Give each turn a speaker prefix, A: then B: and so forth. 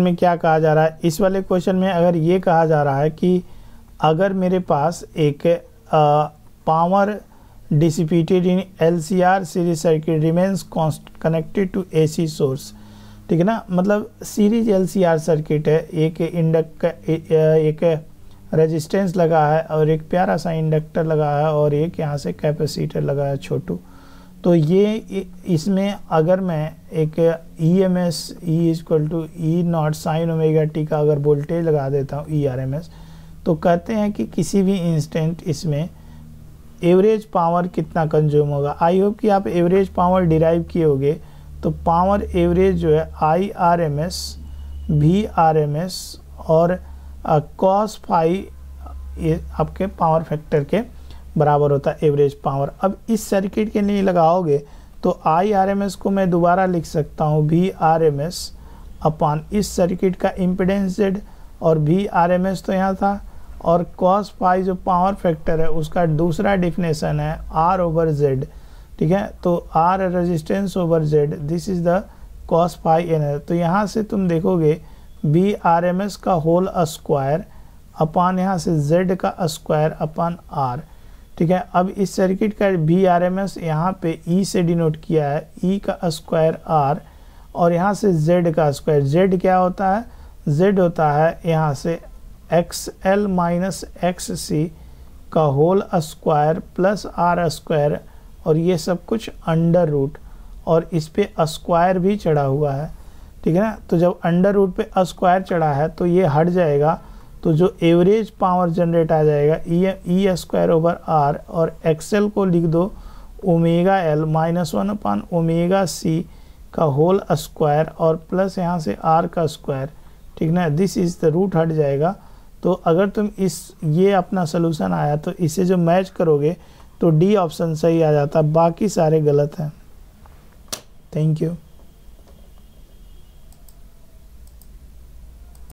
A: में क्या कहा जा रहा है इस वाले क्वेश्चन में अगर ये कहा जा रहा है कि अगर मेरे पास एक power dissipated in L C R series circuit remains connected to A C source ठीक है ना मतलब series L C R circuit है एक इंडक एक रेजिस्टेंस लगा है और एक प्यारा सा इंडक्टर लगा है और एक यहाँ से कैपेसिटर लगा है छोटू तो ये इसमें अगर मैं एक E M S E equal to E naught sine omega T का अगर वोल्टेज लगा देता हूँ ई आर एम एस तो कहते हैं कि किसी भी इंस्टेंट इसमें एवरेज पावर कितना कंज्यूम होगा आई होप कि आप एवरेज पावर डिराइव किए होगे तो पावर एवरेज जो है I R M S V R M S और कॉस uh, फाई ये आपके पावर फैक्टर के बराबर होता है एवरेज पावर अब इस सर्किट के लिए लगाओगे तो आई आर एम एस को मैं दोबारा लिख सकता हूँ V R M S upon इस सर्किट का इम्पिडेंस जेड और वी आर एम एस तो यहाँ था और कॉस पाई जो पावर फैक्टर है उसका दूसरा डिफिनेशन है आर ओवर जेड ठीक है तो R resistance over Z this is the cos pi N तो यहाँ से तुम देखोगे बी आर एम एस का होल स्क्वायर अपान यहाँ से जेड का स्क्वायर अपान आर ठीक है अब इस सर्किट का वी आर एम एस यहाँ पर ई e से डिनोट किया है ई e का स्क्वायर आर और यहाँ से जेड का स्क्वायर जेड क्या होता है जेड होता है यहाँ से X L minus X C का whole square plus R square और ये सब कुछ अंडर रूट और इस पर स्क्वायर भी चढ़ा हुआ है ठीक है ना तो जब अंडर रूट पे स्क्वायर चढ़ा है तो ये हट जाएगा तो जो एवरेज पावर जनरेट आ जाएगा E E square over R और एक्सएल को लिख दो omega L minus one upon omega C का होल स्क्वायर और प्लस यहाँ से आर का स्क्वायर ठीक ना दिस इज़ द रूट हट जाएगा तो अगर तुम इस ये अपना सलूशन आया तो इसे जो मैच करोगे तो डी ऑप्शन सही आ जाता बाकी सारे गलत हैं थैंक यू